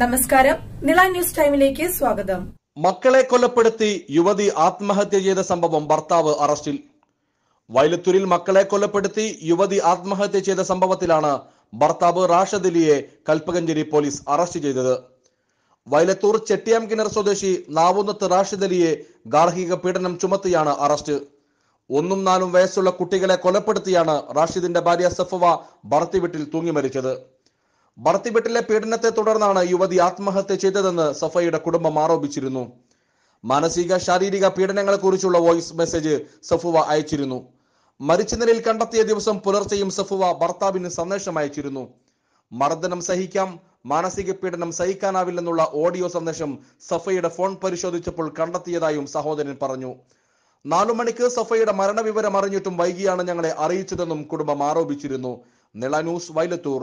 നമസ്കാരം നിള ന്യൂസ് ടൈമിലേക്ക് സ്വാഗതം മക്കളെ കൊലപ്പെടുത്തി യുവതി ആത്മഹത്യ ചെയ്ത സംഭവം ഭർത്താവ് അറസ്റ്റിൽ വയലത്തൂരിൽ മക്കളെ കൊലപ്പെടുത്തി യുവതി ആത്മഹത്യ ചെയ്ത സംഭവത്തിലാണ് ഭർത്താവ് റാഷദലിയെ കൽപ്പകഞ്ചേരി പോലീസ് അറസ്റ്റ് ചെയ്തത് വയലത്തൂർ ചെട്ടിയാം കിണർ സ്വദേശി നാവുന്നത്ത് റാഷിദലിയെ ഗാർഹിക പീഡനം ചുമത്തിയാണ് അറസ്റ്റ് ഒന്നും നാലും വയസ്സുള്ള കുട്ടികളെ കൊലപ്പെടുത്തിയാണ് റാഷിദിന്റെ ഭാര്യ സഫവ വീട്ടിൽ തൂങ്ങി മരിച്ചത് ഭർത്തിബെട്ടിലെ പീഡനത്തെ തുടർന്നാണ് യുവതി ആത്മഹത്യ ചെയ്തതെന്ന് സഫയുടെ കുടുംബം ആരോപിച്ചിരുന്നു മാനസിക ശാരീരിക പീഡനങ്ങളെക്കുറിച്ചുള്ള വോയിസ് മെസ്സേജ് സഫുവ അയച്ചിരുന്നു മരിച്ച നിലയിൽ കണ്ടെത്തിയ ദിവസം പുലർച്ചെയും സഫുവ ഭർത്താവിന് സന്ദേശം അയച്ചിരുന്നു മർദ്ദനം സഹിക്കാം മാനസിക പീഡനം സഹിക്കാനാവില്ലെന്നുള്ള ഓഡിയോ സന്ദേശം സഫയുടെ ഫോൺ പരിശോധിച്ചപ്പോൾ കണ്ടെത്തിയതായും സഹോദരൻ പറഞ്ഞു നാലു മണിക്ക് സഫയുടെ മരണവിവരം അറിഞ്ഞിട്ടും വൈകിയാണ് ഞങ്ങളെ അറിയിച്ചതെന്നും കുടുംബം ആരോപിച്ചിരുന്നു നിള ന്യൂസ് വൈലത്തൂർ